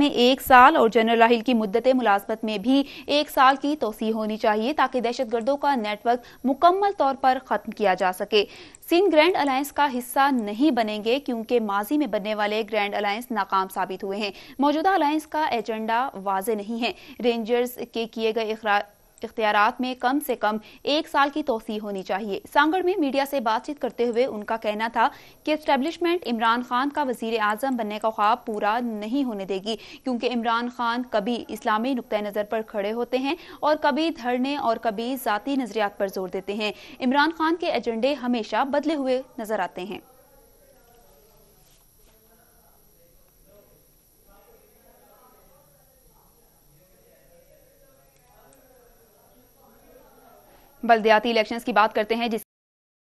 में एक साल और जनरल राहिल की मुद्दत मुलाजमत में भी एक साल की तोसी होनी चाहिए ताकि दहशत गर्दों का नेटवर्क मुकम्मल तौर पर खत्म किया जा सके सिंध ग्रैंड अलायंस का हिस्सा नहीं बनेंगे क्योंकि माजी में बनने वाले ग्रैंड अलायंस नाकाम साबित हुए हैं मौजूदा अलायंस का एजेंडा वाज नहीं है रेंजर्स के किए गए इख्तियार में कम से कम एक साल की तोसी होनी चाहिए सांगड़ में मीडिया से बातचीत करते हुए उनका कहना था कि इस्टेब्लिशमेंट इमरान खान का वजीर आजम बनने का ख्वाब पूरा नहीं होने देगी क्योंकि इमरान खान कभी इस्लामी नुक़ नज़र पर खड़े होते हैं और कभी धरने और कभी ज़ाती नज़रियात पर जोर देते हैं इमरान खान के एजेंडे हमेशा बदले हुए नज़र आते हैं बल्दियाती इलेक्शंस की बात करते हैं जिस